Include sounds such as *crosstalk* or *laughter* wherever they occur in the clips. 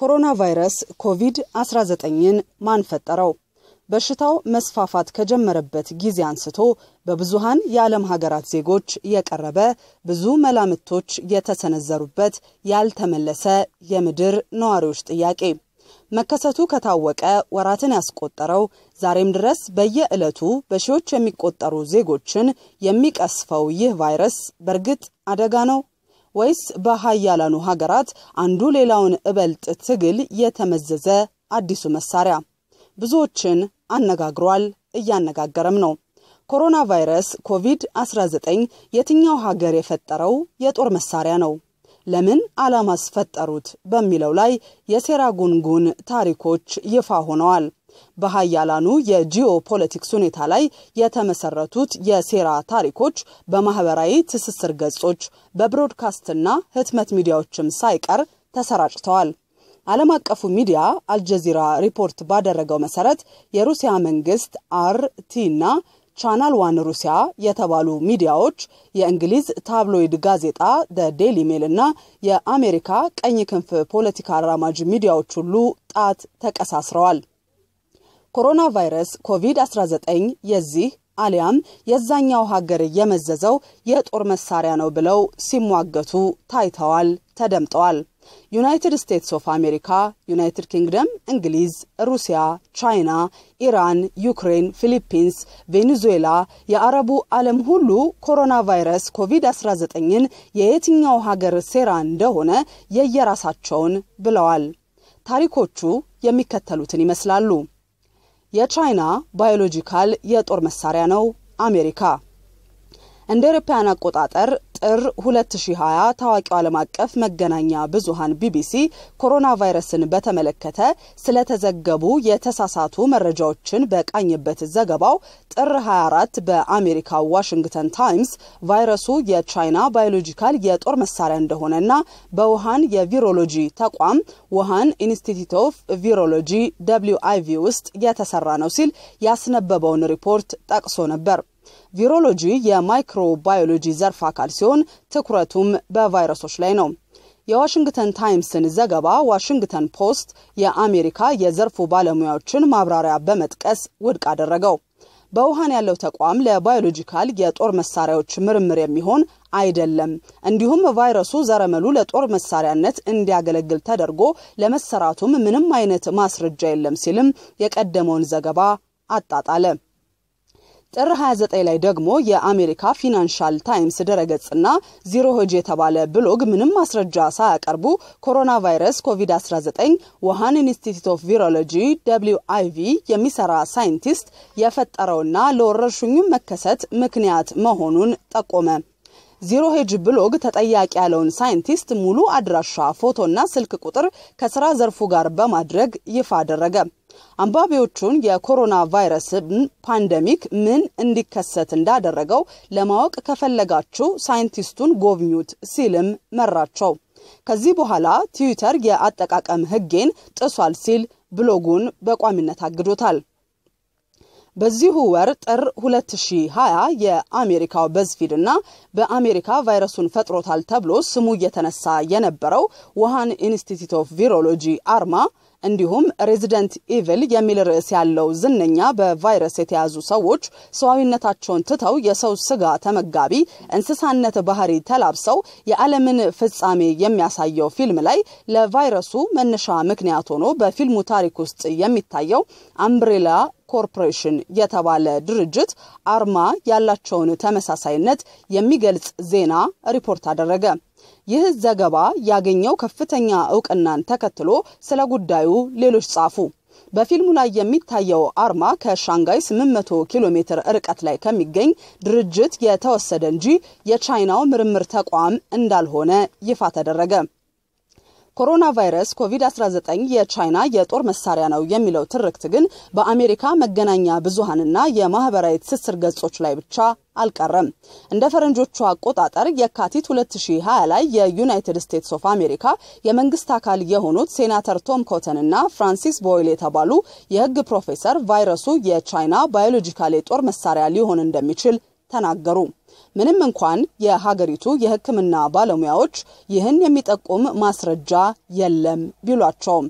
ኮሮና ቫይረስ ኮቪድ-19ን ማን ፈጠረው? በሽታው መስፋፋት ከጀመረበት ጊዜ አንስቶ በብዙሃን የዓለም ሀገራት ዜጎች የቀረበ ብዙ መላምቶች የተሰነዘሩበት ያልተመለሰ የምድር ነዋሪዎች ጥያቄ መከሰቱ ከታወቀ ወራትን ያስቆጠረው ዛሬም ድረስ በየዕለቱ በሺዎች የሚቆጠሩ ዜጎችን የሚቀስፈው ይህ ቫይረስ በእርግጥ አደጋ ነው ወይስ በሀያላኑ ሀገራት አንዱ ሌላውን እበልጥ ትግል የተመዘዘ አዲሱ መሳሪያ ብዙዎችን አነጋግሯል፣ እያነጋገረም ነው። ኮሮና ቫይረስ ኮቪድ-19 የትኛው ሀገር የፈጠረው የጦር መሳሪያ ነው? ለምን አላማስ ፈጠሩት? በሚለው ላይ የሴራ ጉንጉን ታሪኮች ይፋ ሆነዋል። በሀያላኑ የጂኦ ፖለቲክስ ሁኔታ ላይ የተመሰረቱት የሴራ ታሪኮች በማህበራዊ ትስስር ገጾች በብሮድካስትና ህትመት ሚዲያዎችም ሳይቀር ተሰራጭተዋል። ዓለም አቀፉ ሚዲያ አልጀዚራ ሪፖርት ባደረገው መሰረት የሩሲያ መንግስት አር ቲ እና ቻናል ዋን ሩሲያ የተባሉ ሚዲያዎች የእንግሊዝ ታብሎይድ ጋዜጣ ደ ዴሊ ሜል እና የአሜሪካ ቀኝ ክንፍ ፖለቲካ አራማጅ ሚዲያዎች ሁሉ ጣት ተቀሳስረዋል። ኮሮና ቫይረስ ኮቪድ-19 የዚህ አሊያም የዛኛው ሀገር የመዘዘው የጦር መሳሪያ ነው ብለው ሲሟገቱ ታይተዋል፣ ተደምጠዋል። ዩናይትድ ስቴትስ ኦፍ አሜሪካ፣ ዩናይትድ ኪንግደም፣ እንግሊዝ፣ ሩሲያ፣ ቻይና፣ ኢራን፣ ዩክሬን፣ ፊሊፒንስ፣ ቬኔዙዌላ፣ የአረቡ ዓለም ሁሉ ኮሮና ቫይረስ ኮቪድ-19ን የየትኛው ሀገር ሴራ እንደሆነ የየራሳቸውን ብለዋል። ታሪኮቹ የሚከተሉትን ይመስላሉ። የቻይና ባዮሎጂካል የጦር መሳሪያ ነው አሜሪካ እንደ አውሮፓውያን አቆጣጠር ጥር 2020 ታዋቂው ዓለም አቀፍ መገናኛ ብዙሃን ቢቢሲ ኮሮና ቫይረስን በተመለከተ ስለተዘገቡ የተሳሳቱ መረጃዎችን በቃኝበት ዘገባው ጥር 24 በአሜሪካ ዋሽንግተን ታይምስ ቫይረሱ የቻይና ባዮሎጂካል የጦር መሳሪያ እንደሆነና በውሃን የቪሮሎጂ ተቋም ውሃን ኢንስቲትዩት ኦፍ ቪሮሎጂ ደብሊው ቪ ውስጥ የተሰራ ነው ሲል ያስነበበውን ሪፖርት ጠቅሶ ነበር። ቪሮሎጂ የማይክሮባዮሎጂ ዘርፍ አካል ሲሆን ትኩረቱም በቫይረሶች ላይ ነው። የዋሽንግተን ታይምስን ዘገባ ዋሽንግተን ፖስት የአሜሪካ የዘርፉ ባለሙያዎችን ማብራሪያ በመጥቀስ ውድቅ አደረገው። በውሃን ያለው ተቋም ለባዮሎጂካል የጦር መሳሪያዎች ምርምር የሚሆን አይደለም፣ እንዲሁም ቫይረሱ ዘረመሉ ለጦር መሳሪያነት እንዲያገለግል ተደርጎ ለመሰራቱም ምንም አይነት ማስረጃ የለም ሲልም የቀደመውን ዘገባ አጣጣለ። ጥር 29 ላይ ደግሞ የአሜሪካ ፊናንሻል ታይምስ ድረገጽና ዚሮ ሆጅ የተባለ ብሎግ ምንም ማስረጃ ሳያቀርቡ ኮሮና ቫይረስ ኮቪድ-19 ውሃን ኢንስቲትዩት ኦፍ ቪሮሎጂ ደብሊው አይቪ የሚሰራ ሳይንቲስት የፈጠረውና ለወረርሽኙም መከሰት ምክንያት መሆኑን ጠቆመ። ዚሮ ሄጅ ብሎግ ተጠያቂ ያለውን ሳይንቲስት ሙሉ አድራሻ፣ ፎቶና ስልክ ቁጥር ከስራ ዘርፉ ጋር በማድረግ ይፋ አደረገ። አንባቢዎቹን የኮሮና ቫይረስ ፓንደሚክ ምን እንዲከሰት እንዳደረገው ለማወቅ ከፈለጋችሁ ሳይንቲስቱን ጎብኙት ሲልም መራቸው። ከዚህ በኋላ ትዊተር የአጠቃቀም ሕጌን ጥሷል ሲል ብሎጉን በቋሚነት አግዶታል። በዚሁ ወር ጥር 2020 የአሜሪካው በዝፊድ እና በአሜሪካ ቫይረሱን ፈጥሮታል ተብሎ ስሙ እየተነሳ የነበረው ውሃን ኢንስቲትዩት ኦፍ ቪሮሎጂ አርማ እንዲሁም ሬዚደንት ኢቪል የሚል ርዕስ ያለው ዝነኛ በቫይረስ የተያዙ ሰዎች ሰዋዊነታቸውን ትተው የሰው ስጋ ተመጋቢ እንስሳነት ባህሪ ተላብሰው የዓለምን ፍጻሜ የሚያሳየው ፊልም ላይ ለቫይረሱ መነሻ ምክንያት ሆኖ በፊልሙ ታሪክ ውስጥ የሚታየው አምብሬላ ኮርፖሬሽን የተባለ ድርጅት አርማ ያላቸውን ተመሳሳይነት የሚገልጽ ዜና ሪፖርት አደረገ። ይህ ዘገባ ያገኘው ከፍተኛ እውቅናን ተከትሎ ስለ ጉዳዩ ሌሎች ጻፉ። በፊልሙ ላይ የሚታየው አርማ ከሻንጋይ 800 ኪሎ ሜትር ርቀት ላይ ከሚገኝ ድርጅት የተወሰደ እንጂ የቻይናው ምርምር ተቋም እንዳልሆነ ይፋ ተደረገ። ኮሮና ቫይረስ ኮቪድ-19 የቻይና የጦር መሳሪያ ነው የሚለው ትርክት ግን በአሜሪካ መገናኛ ብዙሃንና የማህበራዊ ትስስር ገጾች ላይ ብቻ አልቀረም። እንደ ፈረንጆቹ አቆጣጠር የካቲት 2020 ላይ የዩናይትድ ስቴትስ ኦፍ አሜሪካ የመንግስት አካል የሆኑት ሴናተር ቶም ኮተን እና ፍራንሲስ ቦይል የተባሉ የህግ ፕሮፌሰር ቫይረሱ የቻይና ባዮሎጂካል የጦር መሳሪያ ሊሆን እንደሚችል ተናገሩ። ምንም እንኳን የሀገሪቱ የሕክምና ባለሙያዎች ይህን የሚጠቁም ማስረጃ የለም ቢሏቸውም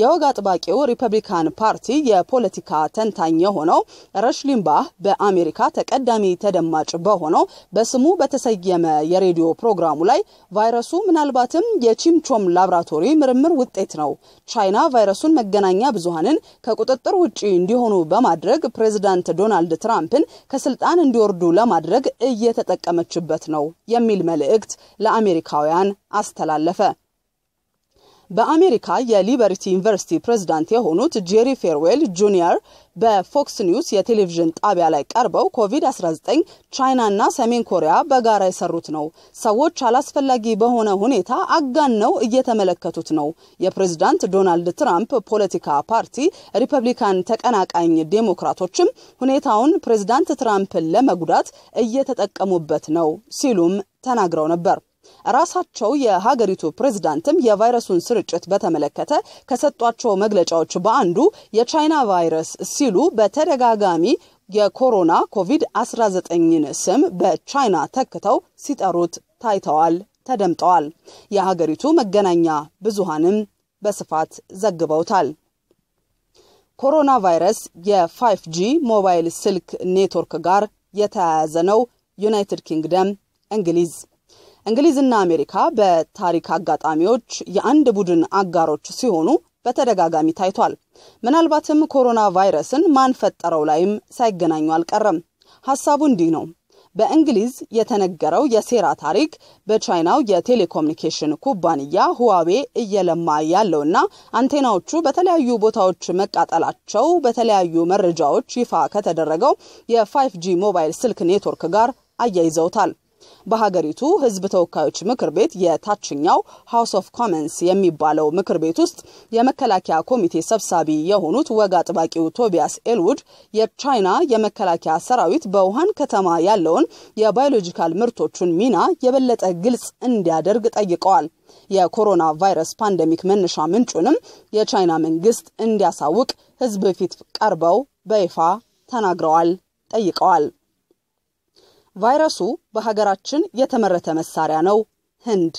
የወግ አጥባቂው ሪፐብሊካን ፓርቲ የፖለቲካ ተንታኝ የሆነው ረሽ ሊምባህ በአሜሪካ ተቀዳሚ ተደማጭ በሆነው በስሙ በተሰየመ የሬዲዮ ፕሮግራሙ ላይ ቫይረሱ ምናልባትም የቺምቾም ላብራቶሪ ምርምር ውጤት ነው፣ ቻይና ቫይረሱን መገናኛ ብዙሃንን ከቁጥጥር ውጪ እንዲሆኑ በማድረግ ፕሬዚዳንት ዶናልድ ትራምፕን ከስልጣን እንዲወርዱ ለማድረግ እየተጠቀመችበት ነው የሚል መልእክት ለአሜሪካውያን አስተላለፈ። በአሜሪካ የሊበርቲ ዩኒቨርሲቲ ፕሬዝዳንት የሆኑት ጄሪ ፌርዌል ጁኒየር በፎክስ ኒውስ የቴሌቪዥን ጣቢያ ላይ ቀርበው ኮቪድ-19 ቻይናና ሰሜን ኮሪያ በጋራ የሰሩት ነው። ሰዎች አላስፈላጊ በሆነ ሁኔታ አጋነው እየተመለከቱት ነው። የፕሬዝዳንት ዶናልድ ትራምፕ ፖለቲካ ፓርቲ ሪፐብሊካን ተቀናቃኝ ዴሞክራቶችም ሁኔታውን ፕሬዝዳንት ትራምፕን ለመጉዳት እየተጠቀሙበት ነው ሲሉም ተናግረው ነበር። ራሳቸው የሀገሪቱ ፕሬዝዳንትም የቫይረሱን ስርጭት በተመለከተ ከሰጧቸው መግለጫዎች በአንዱ የቻይና ቫይረስ ሲሉ በተደጋጋሚ የኮሮና ኮቪድ-19ን ስም በቻይና ተክተው ሲጠሩት ታይተዋል፣ ተደምጠዋል። የሀገሪቱ መገናኛ ብዙሃንም በስፋት ዘግበውታል። ኮሮና ቫይረስ 5 ጂ ሞባይል ስልክ ኔትወርክ ጋር የተያያዘ ነው። ዩናይትድ ኪንግደም፣ እንግሊዝ እንግሊዝና አሜሪካ በታሪክ አጋጣሚዎች የአንድ ቡድን አጋሮች ሲሆኑ በተደጋጋሚ ታይቷል። ምናልባትም ኮሮና ቫይረስን ማንፈጠረው ላይም ሳይገናኙ አልቀረም። ሀሳቡ እንዲህ ነው። በእንግሊዝ የተነገረው የሴራ ታሪክ በቻይናው የቴሌኮሙኒኬሽን ኩባንያ ሁዋዌ እየለማ ያለውና አንቴናዎቹ በተለያዩ ቦታዎች መቃጠላቸው በተለያዩ መረጃዎች ይፋ ከተደረገው 5 ጂ ሞባይል ስልክ ኔትወርክ ጋር አያይዘውታል። በሀገሪቱ ህዝብ ተወካዮች ምክር ቤት የታችኛው ሃውስ ኦፍ ኮመንስ የሚባለው ምክር ቤት ውስጥ የመከላከያ ኮሚቴ ሰብሳቢ የሆኑት ወግ አጥባቂው ቶቢያስ ኤልውድ የቻይና የመከላከያ ሰራዊት በውሃን ከተማ ያለውን የባዮሎጂካል ምርቶቹን ሚና የበለጠ ግልጽ እንዲያደርግ ጠይቀዋል። የኮሮና ቫይረስ ፓንደሚክ መነሻ ምንጩንም የቻይና መንግስት እንዲያሳውቅ ህዝብ ፊት ቀርበው በይፋ ተናግረዋል፣ ጠይቀዋል። ቫይረሱ በሀገራችን የተመረተ መሳሪያ ነው። ህንድ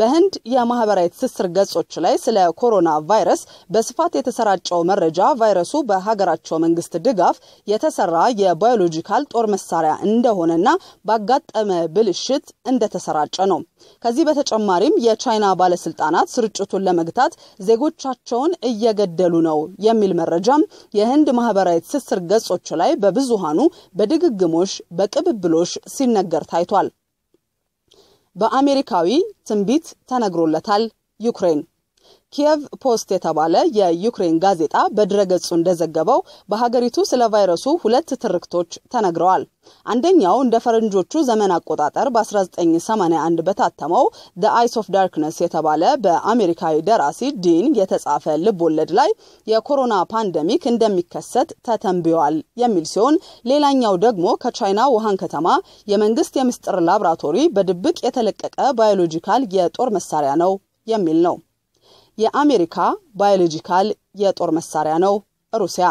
በህንድ የማህበራዊ ትስስር ገጾች ላይ ስለ ኮሮና ቫይረስ በስፋት የተሰራጨው መረጃ ቫይረሱ በሀገራቸው መንግስት ድጋፍ የተሰራ የባዮሎጂካል ጦር መሳሪያ እንደሆነና ባጋጠመ ብልሽት እንደተሰራጨ ነው። ከዚህ በተጨማሪም የቻይና ባለስልጣናት ስርጭቱን ለመግታት ዜጎቻቸውን እየገደሉ ነው የሚል መረጃም የህንድ ማህበራዊ ትስስር ገጾች ላይ በብዙሃኑ በድግግሞሽ በቅብብሎሽ ሲነገር ታይቷል። በአሜሪካዊ ትንቢት ተነግሮለታል። ዩክሬን ኪየቭ ፖስት የተባለ የዩክሬን ጋዜጣ በድረገጹ እንደዘገበው በሀገሪቱ ስለ ቫይረሱ ሁለት ትርክቶች ተነግረዋል። አንደኛው እንደ ፈረንጆቹ ዘመን አቆጣጠር በ1981 በታተመው ደ አይስ ኦፍ ዳርክነስ የተባለ በአሜሪካዊ ደራሲ ዲን የተጻፈ ልብ ወለድ ላይ የኮሮና ፓንደሚክ እንደሚከሰት ተተንብዋል የሚል ሲሆን ሌላኛው ደግሞ ከቻይና ውሃን ከተማ የመንግስት የምስጢር ላብራቶሪ በድብቅ የተለቀቀ ባዮሎጂካል የጦር መሳሪያ ነው የሚል ነው። የአሜሪካ ባዮሎጂካል የጦር መሳሪያ ነው ሩሲያ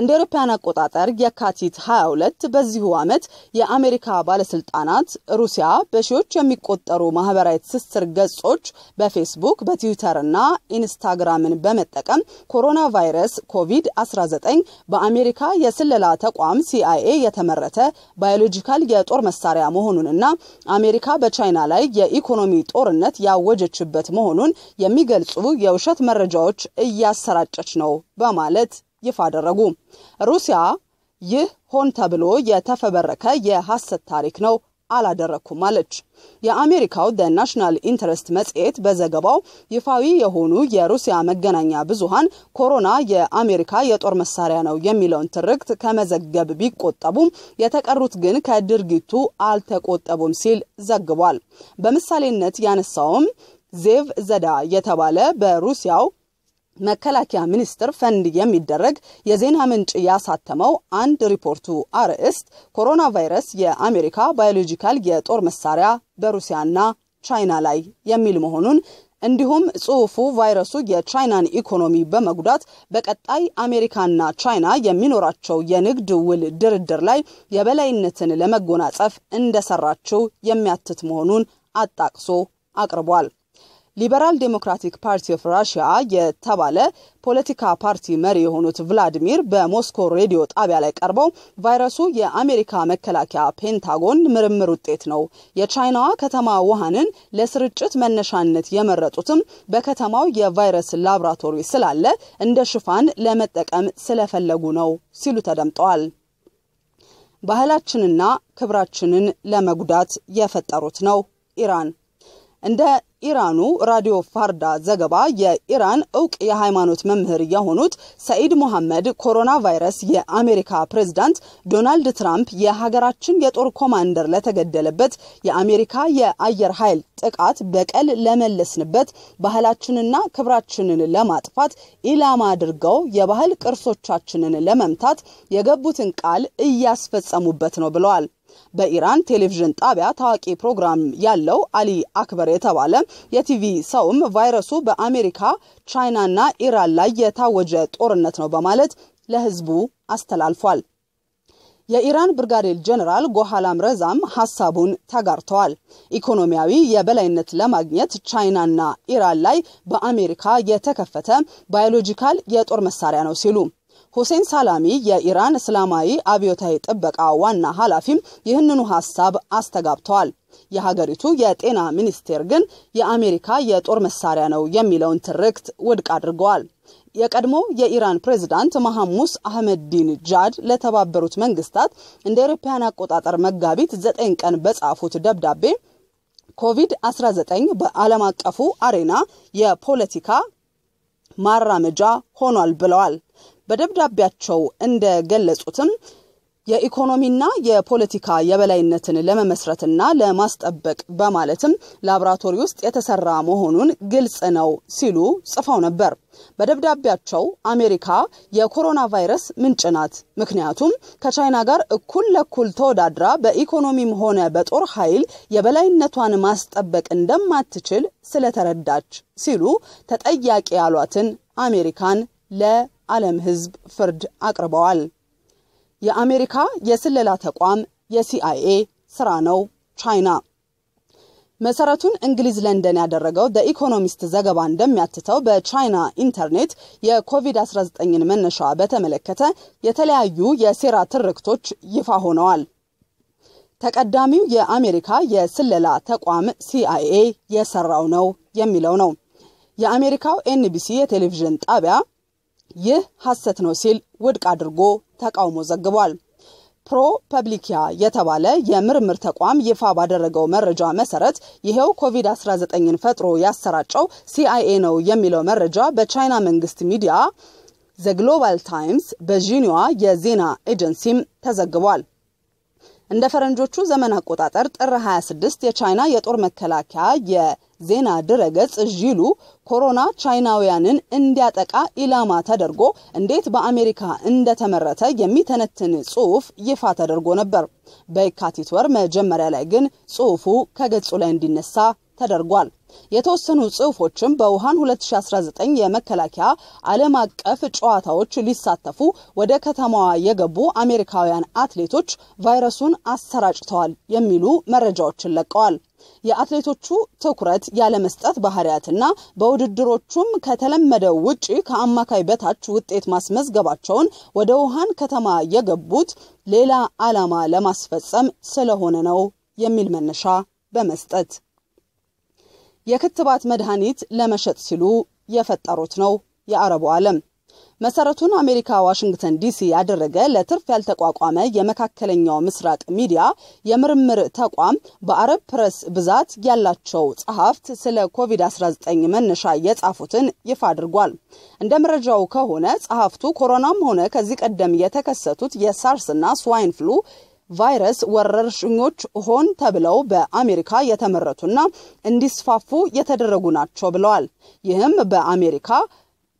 እንደ አውሮፓውያን አቆጣጠር የካቲት 22 በዚሁ ዓመት የአሜሪካ ባለስልጣናት ሩሲያ በሺዎች የሚቆጠሩ ማህበራዊ ትስስር ገጾች በፌስቡክ፣ በትዊተር እና ኢንስታግራምን በመጠቀም ኮሮና ቫይረስ ኮቪድ-19 በአሜሪካ የስለላ ተቋም ሲአይኤ የተመረተ ባዮሎጂካል የጦር መሳሪያ መሆኑንና አሜሪካ በቻይና ላይ የኢኮኖሚ ጦርነት ያወጀችበት መሆኑን የሚገልጹ የውሸት መረጃዎች እያሰራጨች ነው በማለት ይፋ አደረጉ። ሩሲያ ይህ ሆን ተብሎ የተፈበረከ የሐሰት ታሪክ ነው አላደረግኩም አለች። የአሜሪካው ደ ናሽናል ኢንተረስት መጽሔት በዘገባው ይፋዊ የሆኑ የሩሲያ መገናኛ ብዙሃን ኮሮና የአሜሪካ የጦር መሳሪያ ነው የሚለውን ትርክት ከመዘገብ ቢቆጠቡም የተቀሩት ግን ከድርጊቱ አልተቆጠቡም ሲል ዘግቧል። በምሳሌነት ያነሳውም ዜቭ ዘዳ የተባለ በሩሲያው መከላከያ ሚኒስቴር ፈንድ የሚደረግ የዜና ምንጭ ያሳተመው አንድ ሪፖርቱ አርዕስት ኮሮና ቫይረስ የአሜሪካ ባዮሎጂካል የጦር መሳሪያ በሩሲያና ቻይና ላይ የሚል መሆኑን እንዲሁም ጽሑፉ ቫይረሱ የቻይናን ኢኮኖሚ በመጉዳት በቀጣይ አሜሪካና ቻይና የሚኖራቸው የንግድ ውል ድርድር ላይ የበላይነትን ለመጎናጸፍ እንደሰራችው የሚያትት መሆኑን አጣቅሶ አቅርቧል። ሊበራል ዴሞክራቲክ ፓርቲ ኦፍ ራሽያ የተባለ ፖለቲካ ፓርቲ መሪ የሆኑት ቭላዲሚር በሞስኮ ሬዲዮ ጣቢያ ላይ ቀርበው ቫይረሱ የአሜሪካ መከላከያ ፔንታጎን ምርምር ውጤት ነው። የቻይናዋ ከተማ ውሃንን ለስርጭት መነሻነት የመረጡትም በከተማው የቫይረስ ላብራቶሪ ስላለ እንደ ሽፋን ለመጠቀም ስለፈለጉ ነው ሲሉ ተደምጠዋል። ባህላችንና ክብራችንን ለመጉዳት የፈጠሩት ነው ኢራን እንደ ኢራኑ ራዲዮ ፋርዳ ዘገባ የኢራን እውቅ የሃይማኖት መምህር የሆኑት ሰኢድ ሞሐመድ ኮሮና ቫይረስ የአሜሪካ ፕሬዝዳንት ዶናልድ ትራምፕ የሀገራችን የጦር ኮማንደር ለተገደለበት የአሜሪካ የአየር ኃይል ጥቃት በቀል ለመለስንበት ባህላችንና ክብራችንን ለማጥፋት ኢላማ አድርገው የባህል ቅርሶቻችንን ለመምታት የገቡትን ቃል እያስፈጸሙበት ነው ብለዋል። በኢራን ቴሌቪዥን ጣቢያ ታዋቂ ፕሮግራም ያለው አሊ አክበር የተባለ የቲቪ ሰውም ቫይረሱ በአሜሪካ ቻይናና ኢራን ላይ የታወጀ ጦርነት ነው በማለት ለህዝቡ አስተላልፏል። የኢራን ብርጋዴር ጀነራል ጎሃላም ረዛም ሀሳቡን ተጋርተዋል። ኢኮኖሚያዊ የበላይነት ለማግኘት ቻይናና ኢራን ላይ በአሜሪካ የተከፈተ ባዮሎጂካል የጦር መሳሪያ ነው ሲሉ ሁሴን ሳላሚ የኢራን እስላማዊ አብዮታዊ ጥበቃ ዋና ኃላፊም ይህንኑ ሀሳብ አስተጋብተዋል። የሀገሪቱ የጤና ሚኒስቴር ግን የአሜሪካ የጦር መሳሪያ ነው የሚለውን ትርክት ውድቅ አድርገዋል። የቀድሞ የኢራን ፕሬዝዳንት መሐሙስ አህመድዲን ጃድ ለተባበሩት መንግስታት እንደ አውሮፓውያን አቆጣጠር መጋቢት ዘጠኝ ቀን በጻፉት ደብዳቤ ኮቪድ-19 በዓለም አቀፉ አሬና የፖለቲካ ማራመጃ ሆኗል ብለዋል። በደብዳቤያቸው እንደገለጹትም የኢኮኖሚና የፖለቲካ የበላይነትን ለመመስረትና ለማስጠበቅ በማለትም ላብራቶሪ ውስጥ የተሰራ መሆኑን ግልጽ ነው ሲሉ ጽፈው ነበር። በደብዳቤያቸው አሜሪካ የኮሮና ቫይረስ ምንጭ ናት፣ ምክንያቱም ከቻይና ጋር እኩል ለኩል ተወዳድራ በኢኮኖሚም ሆነ በጦር ኃይል የበላይነቷን ማስጠበቅ እንደማትችል ስለተረዳች ሲሉ ተጠያቂ ያሏትን አሜሪካን ለ ዓለም ህዝብ ፍርድ አቅርበዋል። የአሜሪካ የስለላ ተቋም የሲአይኤ ስራ ነው ቻይና መሰረቱን እንግሊዝ ለንደን ያደረገው ኢኮኖሚስት ዘገባ እንደሚያትተው በቻይና ኢንተርኔት የኮቪድ-19ን መነሻ በተመለከተ የተለያዩ የሴራ ትርክቶች ይፋ ሆነዋል። ተቀዳሚው የአሜሪካ የስለላ ተቋም ሲአይኤ የሰራው ነው የሚለው ነው። የአሜሪካው ኤንቢሲ የቴሌቪዥን ጣቢያ ይህ ሐሰት ነው ሲል ውድቅ አድርጎ ተቃውሞ ዘግቧል። ፕሮ ፐብሊኪያ የተባለ የምርምር ተቋም ይፋ ባደረገው መረጃ መሰረት ይኸው ኮቪድ-19ን ፈጥሮ ያሰራጨው ሲአይኤ ነው የሚለው መረጃ በቻይና መንግስት ሚዲያ ዘግሎባል ታይምስ በዢኒዋ የዜና ኤጀንሲም ተዘግቧል። እንደ ፈረንጆቹ ዘመን አቆጣጠር ጥር 26 የቻይና የጦር መከላከያ የዜና ድረገጽ ዢሉ ኮሮና ቻይናውያንን እንዲያጠቃ ኢላማ ተደርጎ እንዴት በአሜሪካ እንደተመረተ የሚተነትን ጽሑፍ ይፋ ተደርጎ ነበር። በየካቲት ወር መጀመሪያ ላይ ግን ጽሑፉ ከገጹ ላይ እንዲነሳ ተደርጓል። የተወሰኑ ጽሁፎችም በውሃን 2019 የመከላከያ ዓለም አቀፍ ጨዋታዎች ሊሳተፉ ወደ ከተማዋ የገቡ አሜሪካውያን አትሌቶች ቫይረሱን አሰራጭተዋል የሚሉ መረጃዎችን ለቀዋል። የአትሌቶቹ ትኩረት ያለመስጠት ባህሪያትና በውድድሮቹም ከተለመደው ውጪ ከአማካይ በታች ውጤት ማስመዝገባቸውን ወደ ውሃን ከተማ የገቡት ሌላ ዓላማ ለማስፈጸም ስለሆነ ነው የሚል መነሻ በመስጠት የክትባት መድኃኒት ለመሸጥ ሲሉ የፈጠሩት ነው የአረቡ ዓለም። መሰረቱን አሜሪካ ዋሽንግተን ዲሲ ያደረገ ለትርፍ ያልተቋቋመ የመካከለኛው ምስራቅ ሚዲያ የምርምር ተቋም በአረብ ፕረስ ብዛት ያላቸው ጸሐፍት ስለ ኮቪድ-19 መነሻ የጻፉትን ይፋ አድርጓል። እንደ መረጃው ከሆነ ጸሐፍቱ ኮሮናም ሆነ ከዚህ ቀደም የተከሰቱት የሳርስና ስዋይን ፍሉ ቫይረስ ወረርሽኞች ሆን ተብለው በአሜሪካ የተመረቱና እንዲስፋፉ የተደረጉ ናቸው ብለዋል። ይህም በአሜሪካ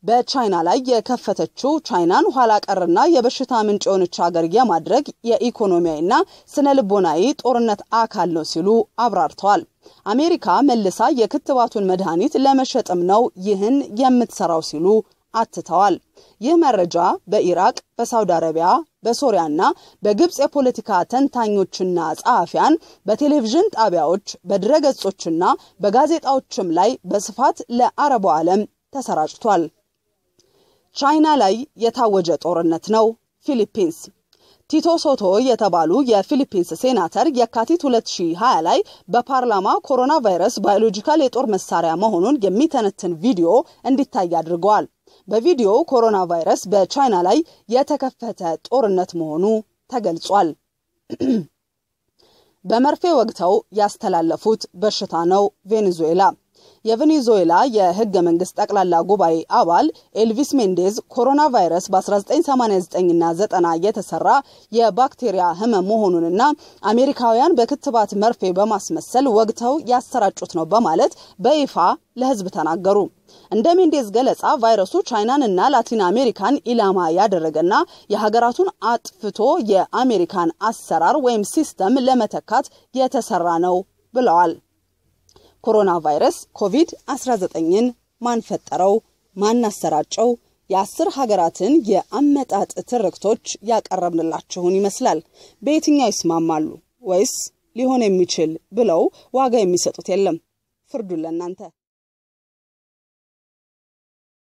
በቻይና ላይ የከፈተችው ቻይናን ኋላ ቀርና የበሽታ ምንጭ የሆነች ሀገር የማድረግ የኢኮኖሚያዊና ስነ ልቦናዊ ጦርነት አካል ነው ሲሉ አብራርተዋል። አሜሪካ መልሳ የክትባቱን መድኃኒት ለመሸጥም ነው ይህን የምትሰራው ሲሉ አትተዋል። ይህ መረጃ በኢራቅ፣ በሳውዲ አረቢያ፣ በሶሪያና በግብፅ የፖለቲካ ተንታኞችና ጸሐፊያን በቴሌቪዥን ጣቢያዎች በድረገጾችና በጋዜጣዎችም ላይ በስፋት ለአረቡ ዓለም ተሰራጭቷል። ቻይና ላይ የታወጀ ጦርነት ነው ፊሊፒንስ ቲቶ ሶቶ የተባሉ የፊሊፒንስ ሴናተር የካቲት 2020 ላይ በፓርላማ ኮሮና ቫይረስ ባዮሎጂካል የጦር መሳሪያ መሆኑን የሚተነትን ቪዲዮ እንዲታይ አድርገዋል። በቪዲዮው ኮሮና ቫይረስ በቻይና ላይ የተከፈተ ጦርነት መሆኑ ተገልጿል። *clears throat* በመርፌ ወግተው ያስተላለፉት በሽታ ነው ቬኔዙዌላ የቬኔዙዌላ የህገ መንግስት ጠቅላላ ጉባኤ አባል ኤልቪስ ሜንዴዝ ኮሮና ቫይረስ በ1989ና 90 የተሰራ የባክቴሪያ ህመም መሆኑንና አሜሪካውያን በክትባት መርፌ በማስመሰል ወግተው ያሰራጩት ነው በማለት በይፋ ለህዝብ ተናገሩ። እንደ ሜንዴዝ ገለጻ ቫይረሱ ቻይናንና ላቲን አሜሪካን ኢላማ ያደረገና የሀገራቱን አጥፍቶ የአሜሪካን አሰራር ወይም ሲስተም ለመተካት የተሰራ ነው ብለዋል። ኮሮና ቫይረስ ኮቪድ-19ን ማን ፈጠረው? ማን አሰራጨው? የአስር ሀገራትን የአመጣጥ ትርክቶች ያቀረብንላችሁን ይመስላል። በየትኛው ይስማማሉ ወይስ ሊሆን የሚችል ብለው ዋጋ የሚሰጡት የለም? ፍርዱን ለእናንተ።